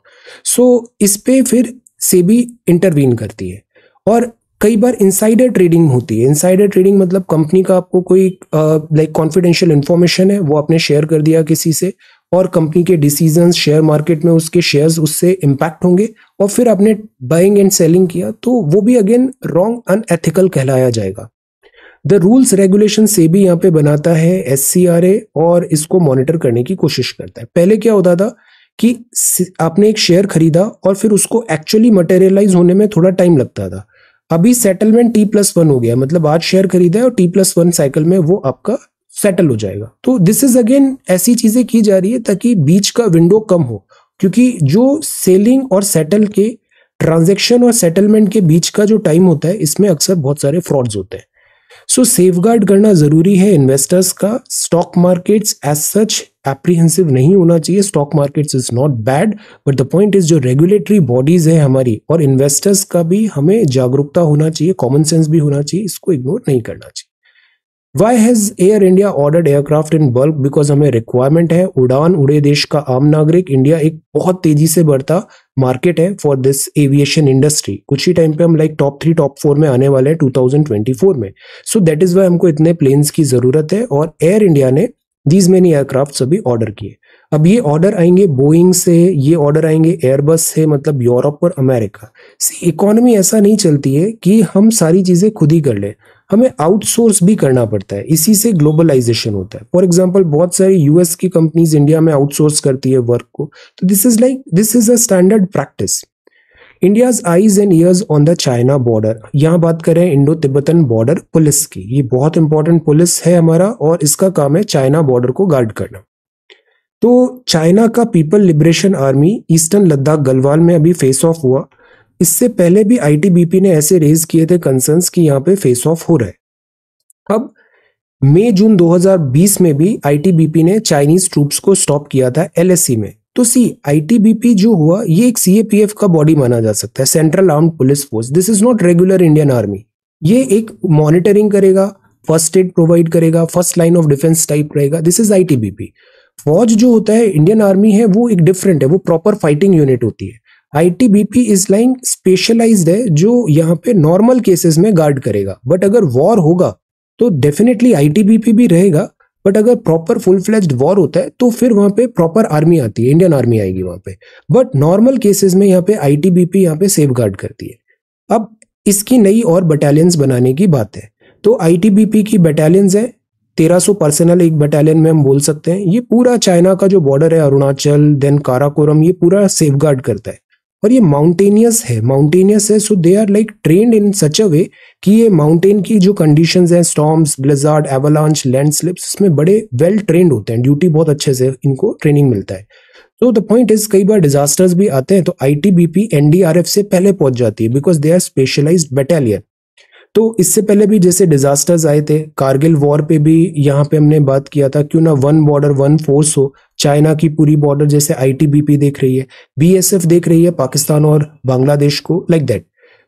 सो so, इस पे फिर से भी इंटरवीन करती है और कई बार इनसाइडर ट्रेडिंग होती है इनसाइडर ट्रेडिंग मतलब कंपनी का आपको कोई लाइक कॉन्फिडेंशियल इन्फॉर्मेशन है वो आपने शेयर कर दिया किसी से और कंपनी के डिसीजन शेयर मार्केट में उसके शेयर्स उससे इम्पैक्ट होंगे और फिर आपने बाइंग एंड सेलिंग किया तो वो भी अगेन रॉन्ग अनएथिकल कहलाया जाएगा द रूल्स रेगुलेशन से भी यहाँ पे बनाता है एस और इसको मॉनिटर करने की कोशिश करता है पहले क्या होता था कि आपने एक शेयर खरीदा और फिर उसको एक्चुअली मटेरियलाइज होने में थोड़ा टाइम लगता था अभी सेटलमेंट टी प्लस वन हो गया मतलब आज शेयर खरीदा है और टी प्लस वन साइकिल में वो आपका सेटल हो जाएगा तो दिस इज अगेन ऐसी चीजें की जा रही है ताकि बीच का विंडो कम हो क्योंकि जो सेलिंग और सेटल के ट्रांजेक्शन और सेटलमेंट के बीच का जो टाइम होता है इसमें अक्सर बहुत सारे फ्रॉड्स होते हैं सो सेफगार्ड करना ज़रूरी है इन्वेस्टर्स का stock markets as such apprehensive नहीं होना चाहिए stock markets is not bad but the point is जो रेगुलेटरी बॉडीज है हमारी और इन्वेस्टर्स का भी हमें जागरूकता होना चाहिए कॉमन सेंस भी होना चाहिए इसको इग्नोर नहीं करना चाहिए why has Air India ordered aircraft in bulk because हमें रिक्वायरमेंट है उड़ान उड़े देश का आम नागरिक इंडिया एक बहुत तेजी से बढ़ता मार्केट है फॉर दिस एविएशन इंडस्ट्री कुछ ही टाइम पे हम like top three top four में आने वाले हैं 2024 में सो दैट इज़ वाई हमको इतने प्लेन्स की ज़रूरत है और एयर इंडिया ने दीज मेनी एयरक्राफ्ट अभी ऑर्डर किए अब ये ऑर्डर आएंगे बोइंग से ये ऑर्डर आएंगे एयरबस से मतलब यूरोप और अमेरिका सी इकोनॉमी ऐसा नहीं चलती है कि हम सारी चीज़ें खुद ही कर लें हमें आउटसोर्स भी करना पड़ता है इसी से ग्लोबलाइजेशन होता है फॉर एग्जाम्पल बहुत सारी यूएस की कंपनीज इंडिया में आउटसोर्स करती है वर्क को तो this is like this is a standard practice India's eyes and ears on the China border यहाँ बात करें इंडो तिब्बतन बॉर्डर पुलिस की ये बहुत इंपॉर्टेंट पुलिस है हमारा और इसका काम है चाइना बॉर्डर को गार्ड करना तो चाइना का People Liberation Army eastern Ladakh Galwan में अभी फेस ऑफ हुआ इससे पहले भी आईटीबीपी ने ऐसे रेज किए थे कंसर्न्स कि यहाँ पे फेस ऑफ हो रहा है अब मई जून 2020 में भी आईटीबीपी ने चाइनीज ट्रूप्स को स्टॉप किया था एलएससी में तो सी आईटीबीपी जो हुआ ये एक सीएपीएफ का बॉडी माना जा सकता है central arm police force this is not regular Indian army ये एक मॉनिटरिंग करेगा फर्स्ट एड प्रोवाइड करेगा first line of defence type रहेगा दिस इज आईटीबीपी फौज जो होता है इंडियन आर्मी है वो एक डिफरेंट है वो प्रॉपर फाइटिंग यूनिट होती है आईटीबीपी इज लाइन स्पेशलाइज्ड है जो यहाँ पे नॉर्मल केसेस में गार्ड करेगा बट अगर वॉर होगा तो डेफिनेटली आईटीबीपी भी रहेगा बट अगर प्रॉपर फुल फ्लेज्ड वॉर होता है तो फिर वहां पे प्रॉपर आर्मी आती है इंडियन आर्मी आएगी वहां पे बट नॉर्मल केसेस में यहाँ पे आईटीबीपी यहाँ पे सेफ गार्ड करती है अब इसकी नई और बटालियंस बनाने की बात है तो आईटीबीपी की बटालियंस है 1300 पर्सनल एक बटालियन में हम बोल सकते हैं ये पूरा चाइना का जो बॉर्डर है अरुणाचल देन काराकोरम ये पूरा सेफ गार्ड करता है और ये माउंटेनियस है माउंटेनियस है so they are like trained in such a way कि ये माउंटेन की जो कंडीशंस हैं स्टॉम्स ब्लिजार्ड एवलांच लैंडस्लिप्स इसमें बड़े वेल ट्रेंड होते हैं ड्यूटी बहुत अच्छे से इनको ट्रेनिंग मिलता है तो द पॉइंट इज कई बार डिजास्टर्स भी आते हैं तो आईटीबीपी एनडीआरएफ से पहले पहुंच जाती है because they are specialise battalion तो इससे पहले भी जैसे डिजास्टर्स आए थे कारगिल वॉर पे भी यहाँ पे हमने बात किया था क्यों ना वन बॉर्डर वन फोर्स हो चाइना की पूरी बॉर्डर जैसे आईटीबीपी देख रही है बीएसएफ देख रही है पाकिस्तान और बांग्लादेश को लाइक like दैट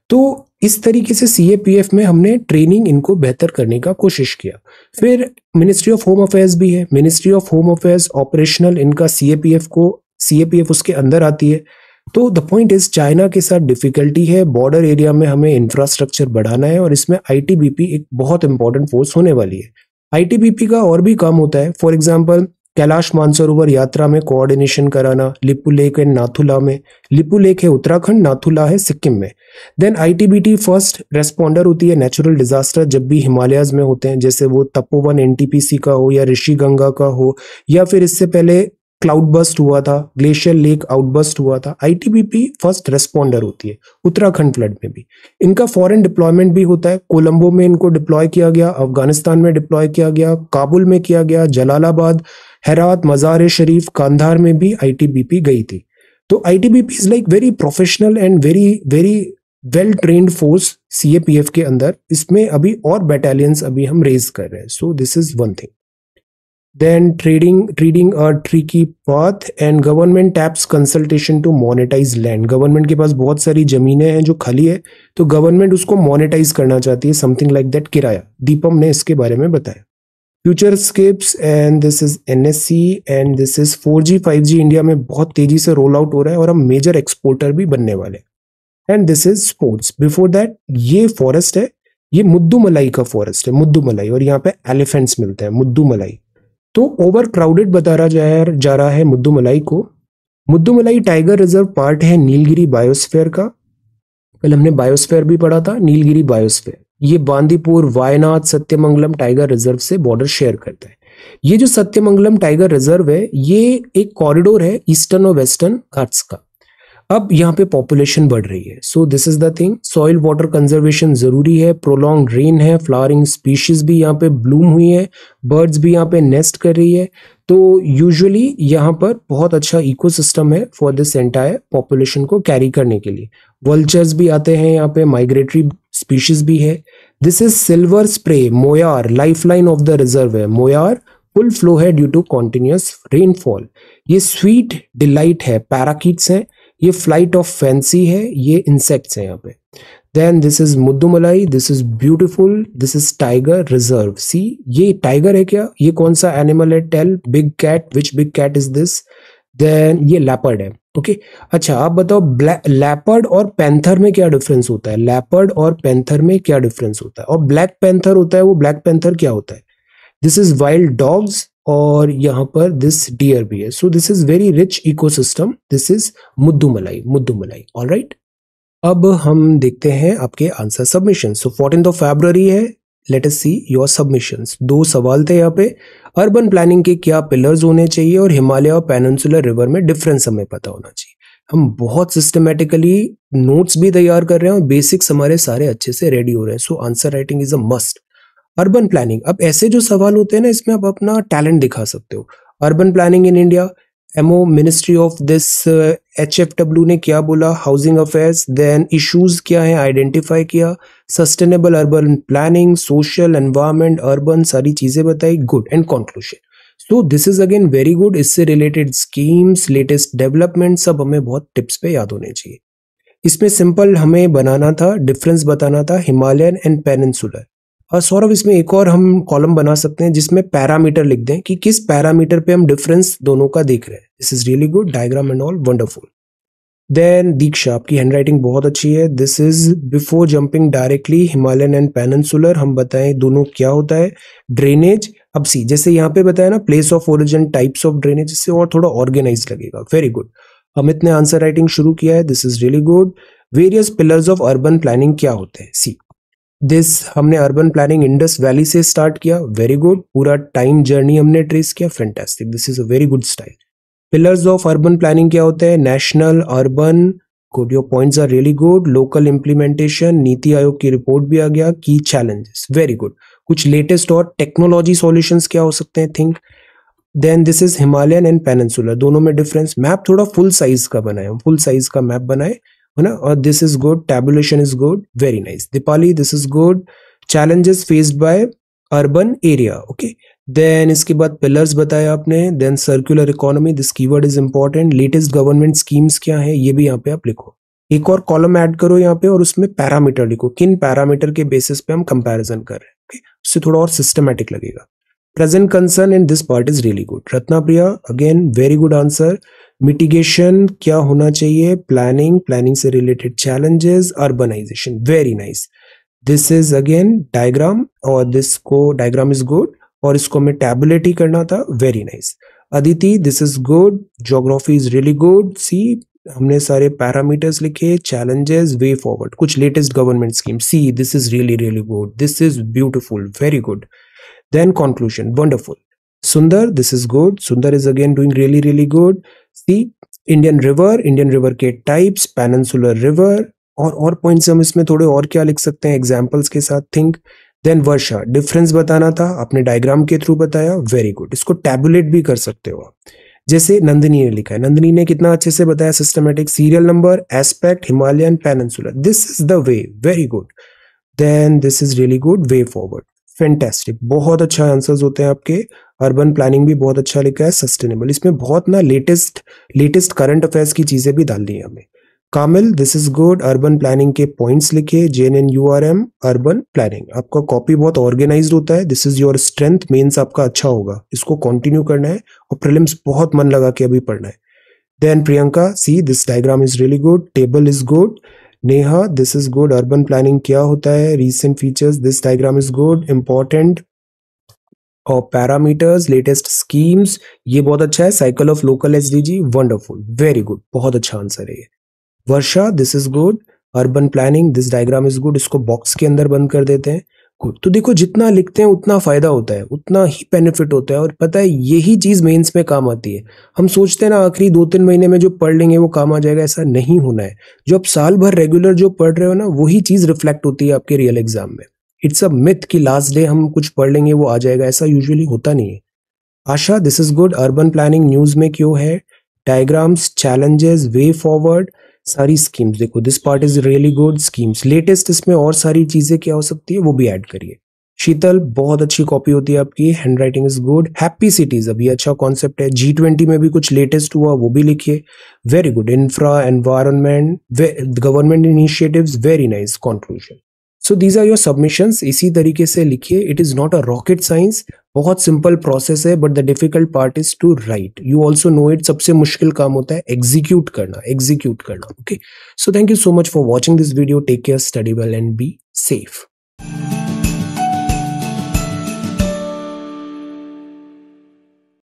तो इस तरीके से सीएपीएफ में हमने ट्रेनिंग इनको बेहतर करने का कोशिश किया फिर मिनिस्ट्री ऑफ होम अफेयर्स भी है ministry of home affairs operational इनका सीएपीएफ को सीएपीएफ उसके अंदर आती है तो द पॉइंट इज चाइना के साथ डिफिकल्टी है बॉर्डर एरिया में हमें इंफ्रास्ट्रक्चर बढ़ाना है और इसमें आईटीबीपी एक बहुत इंपॉर्टेंट फोर्स होने वाली है आईटीबीपी का और भी काम होता है फॉर एग्जाम्पल कैलाश मानसरोवर यात्रा में कोऑर्डिनेशन कराना लिपू लेक एंड नाथुला में लिपू लेक है उत्तराखंड नाथुला है सिक्किम में देन आईटीबीटी फर्स्ट रेस्पॉन्डर होती है नेचुरल डिजास्टर जब भी हिमालयाज में होते हैं जैसे वो तपोवन एनटीपीसी का हो या ऋषि गंगा का हो या फिर इससे पहले क्लाउड बस्ट हुआ था ग्लेशियर लेक आउटबस्ट हुआ था आईटीबीपी फर्स्ट रेस्पॉन्डर होती है उत्तराखंड फ्लड में भी इनका फॉरेन डिप्लॉयमेंट भी होता है कोलंबो में इनको डिप्लॉय किया गया अफगानिस्तान में डिप्लॉय किया गया काबुल में किया गया जलालाबाद हैरात मज़ार शरीफ कांधार में भी आईटीबीपी गई थी तो ITBP is like very professional and very very well train force CAPF के अंदर इसमें अभी और बैटालियंस अभी हम रेज कर रहे हैं so this is one thing then treading treading a tricky path and government taps consultation to monetise land government के पास बहुत सारी जमीने हैं जो खाली है तो गवर्नमेंट उसको मोनिटाइज करना चाहती है समथिंग लाइक दैट किराया दीपम ने इसके बारे में बताया future scapes and this is an and this is four G five G India में बहुत तेजी से रोल आउट हो रहा है और हम मेजर एक्सपोर्टर भी बनने वाले हैं and this is sports before that ये फॉरेस्ट है ये मुद्दू मलाई का फॉरेस्ट है मुद्दू मलाई और यहाँ पे एलिफेंट्स मिलते हैं मुद्दू मलाई तो ओवर क्राउडेड बता रहा जा, जा रहा है मुद्दू मलाई को मुद्दू मलाई टाइगर रिजर्व पार्ट है नीलगिरी बायोस्फेयर का कल हमने बायोस्फेयर भी पढ़ा था नीलगिरी बायोस्फेयर ये बांदीपुर वायनाथ सत्यमंगलम टाइगर रिजर्व से बॉर्डर शेयर करता है ये जो सत्यमंगलम टाइगर रिजर्व है ये एक कॉरिडोर है ईस्टर्न और वेस्टर्न घाट्स का अब यहाँ पे पॉपुलेशन बढ़ रही है so this is the thing soil water conservation जरूरी है प्रोलॉन्ग रेन है फ्लावरिंग स्पीशीज भी यहाँ पे ब्लूम हुई है बर्ड्स भी यहाँ पे नेस्ट कर रही है तो यूजुअली यहाँ पर बहुत अच्छा इकोसिस्टम है फॉर दिस एंटायर पॉपुलेशन को कैरी करने के लिए वल्चर्स भी आते हैं यहाँ पे माइग्रेटरी स्पीशीज भी है this is silver spray Moyar line of the reserve है मोयार फुल फ्लो है ड्यू टू कॉन्टिन्यूस रेनफॉल ये स्वीट डिलाइट है पैराकिट्स है ये फ्लाइट ऑफ फैंसी है ये इंसेक्ट्स है यहाँ पे then this is Mudumalai this is beautiful this is tiger reserve see ये टाइगर है क्या ये कौन सा एनिमल है tell big cat which big cat is this then ये लेपर्ड है ओके अच्छा आप बताओ लैपर्ड और पैंथर में क्या डिफरेंस होता है लैपर्ड और पैंथर में क्या डिफरेंस होता है और ब्लैक पैंथर होता है वो ब्लैक पैंथर क्या होता है दिस इज वाइल्ड डॉग्स और यहाँ पर दिस डियर भी है so this is very rich ecosystem this is Mudumalai मुद्दू मलाई ऑल राइट अब हम देखते हैं आपके answer submission so fourteen of February है let's see your submissions दो सवाल थे यहाँ पे अर्बन प्लानिंग के क्या पिलर्स होने चाहिए और हिमालय और पेनसुलर रिवर में डिफरेंस हमें पता होना चाहिए हम बहुत सिस्टमेटिकली नोट्स भी तैयार कर रहे हैं और बेसिक्स हमारे सारे अच्छे से रेडी हो रहे हैं so answer writing is a must urban planning अब ऐसे जो सवाल होते हैं ना इसमें आप अपना टैलेंट दिखा सकते हो urban planning in India MO ministry of this H F W ने क्या बोला हाउसिंग अफेयर्स देन इश्यूज क्या हैं आइडेंटिफाई किया sustainable urban planning social environment urban सारी चीज़ें बताई गुड एंड कॉन्क्लूशन तो this is again very good इससे रिलेटेड स्कीम्स लेटेस्ट डेवलपमेंट सब हमें बहुत टिप्स पे याद होने चाहिए इसमें सिंपल हमें बनाना था डिफरेंस बताना था हिमालयन एंड पेनसुलर और सौरभ इसमें एक और हम कॉलम बना सकते हैं जिसमें पैरामीटर लिख दें कि किस पैरामीटर पे हम डिफरेंस दोनों का देख रहे हैं this is really good diagram and all wonderful then Diksha आपकी हैंडराइटिंग बहुत अच्छी है this is before jumping directly Himalayan and peninsular हम बताएं दोनों क्या होता है ड्रेनेज अब सी जैसे यहाँ पे बताया ना place of origin types of drainage इससे और थोड़ा ऑर्गेनाइज लगेगा वेरी गुड अमित ने आंसर राइटिंग शुरू किया है this is really good various pillars of urban planning क्या होते हैं सी दिस हमने अर्बन प्लानिंग इंडस वैली से स्टार्ट किया वेरी गुड पूरा टाइम जर्नी हमने ट्रेस किया fantastic this is a very good style pillars of urban planning क्या होते हैं national urban good your points are really good local implementation NITI Aayog की report भी आ गया की चैलेंजेस वेरी गुड कुछ लेटेस्ट और टेक्नोलॉजी सोल्यूशन क्या हो सकते हैं think then this is Himalayan and peninsular दोनों में डिफरेंस मैप थोड़ा फुल साइज का बनाए हम फुल साइज का मैप बनाए है ना और this is good tabulation is good very nice Deepali this is good challenges faced by urban area okay then इसके बाद पिलर्स बताया आपने then circular economy this keyword is important latest government schemes क्या है ये भी यहाँ पे आप लिखो एक और कॉलम ऐड करो यहाँ पे और उसमें पैरामीटर लिखो किन पैरामीटर के बेसिस पे हम कंपैरिजन कर रहे हैं उससे थोड़ा और सिस्टमेटिक लगेगा present concern in this part is really good ratna priya again very good answer mitigation क्या होना चाहिए planning planning से related challenges urbanization very nice this is again diagram और this को diagram is good और इसको हमें tabulate ही करना था very nice Aditi this is good geography is really good see हमने सारे पैरामीटर्स लिखे चैलेंजेस वे फॉरवर्ड कुछ latest government scheme see this is really really good this is beautiful very good Then conclusion, wonderful. Sundar, this is good. Sundar is again doing really, really good. See, indian river indian river ke types peninsular river और और points हम इसमें थोड़े और क्या लिख सकते हैं एग्जाम्पल्स के साथ थिंक देन वर्षा डिफरेंस बताना था आपने डायग्राम के थ्रू बताया वेरी गुड इसको टैबुलेट भी कर सकते हो जैसे नंदिनी ने लिखा है नंदिनी ने कितना अच्छे से बताया systematic serial number aspect Himalayan peninsular this is the way very good then this is really good way forward fantastic बहुत अच्छा आंसर्स होते हैं आपके अर्बन प्लानिंग भी बहुत अच्छा लिखा है सस्टेनेबल इसमें बहुत ना लेटेस्ट लेटेस्ट करंट अफेयर्स की चीजें भी डालनी है हमें Kamil this is good urban planning के पॉइंट्स लिखे J N N U R M urban planning आपका कॉपी बहुत ऑर्गेनाइज होता है this is your strength mains आपका अच्छा होगा इसको कंटिन्यू करना है और प्रिलिम्स बहुत मन लगा के अभी पढ़ना है then Priyanka see this diagram is really good table is good Neha this is good urban planning क्या होता है recent features this diagram is good important और पैरामीटर्स लेटेस्ट स्कीम्स ये बहुत अच्छा है cycle of local S D G wonderful very good बहुत अच्छा आंसर है ये Varsha this is good urban planning this diagram is good इसको बॉक्स के अंदर बंद कर देते हैं तो देखो जितना लिखते हैं उतना फ़ायदा होता है उतना ही बेनिफिट होता है और पता है यही चीज़ मेंस में काम आती है हम सोचते हैं ना आखिरी दो तीन महीने में जो पढ़ लेंगे वो काम आ जाएगा ऐसा नहीं होना है जो आप साल भर रेगुलर जो पढ़ रहे हो ना वही चीज़ रिफ्लेक्ट होती है आपके रियल एग्जाम में इट्स अ मिथ कि लास्ट डे हम कुछ पढ़ लेंगे वो आ जाएगा ऐसा यूजली होता नहीं है Asha this is good urban planning news में क्यों है डायग्राम्स चैलेंजेस वे फॉरवर्ड सारी स्कीम्स देखो this part is really good schemes latest इसमें और सारी चीजें क्या हो सकती है वो भी ऐड करिए शीतल बहुत अच्छी कॉपी होती है आपकी handwriting is good happy cities अभी अच्छा कॉन्सेप्ट है जी ट्वेंटी में भी कुछ लेटेस्ट हुआ वो भी लिखिए very good infra environment government initiatives very nice conclusion so these are your submissions इसी तरीके से लिखिए it is not a rocket science बहुत सिंपल प्रोसेस है but the difficult part is to write you also know it सबसे मुश्किल काम होता है एग्जीक्यूट करना एग्जीक्यूट करना okay so thank you so much for watching this video take care study well and be safe